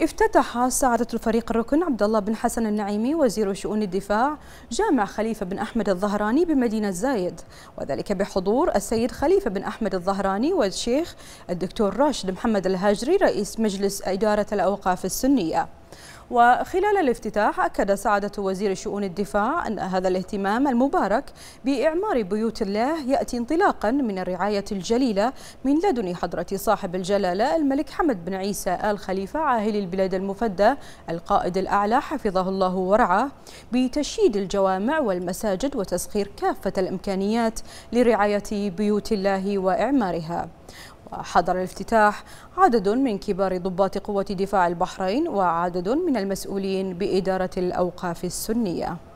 افتتح سعادة الفريق الركن عبد الله بن حسن النعيمي وزير شؤون الدفاع جامع خليفة بن أحمد الظهراني بمدينة زايد وذلك بحضور السيد خليفة بن أحمد الظهراني والشيخ الدكتور راشد محمد الهاجري رئيس مجلس إدارة الأوقاف السنية وخلال الافتتاح أكد سعادة وزير شؤون الدفاع أن هذا الاهتمام المبارك بإعمار بيوت الله يأتي انطلاقا من الرعاية الجليلة من لدن حضرة صاحب الجلالة الملك حمد بن عيسى آل خليفة عاهل البلاد المفدى القائد الأعلى حفظه الله ورعاه بتشييد الجوامع والمساجد وتسخير كافة الإمكانيات لرعاية بيوت الله وإعمارها وحضر الافتتاح عدد من كبار ضباط قوة دفاع البحرين وعدد من المسؤولين بإدارة الأوقاف السنية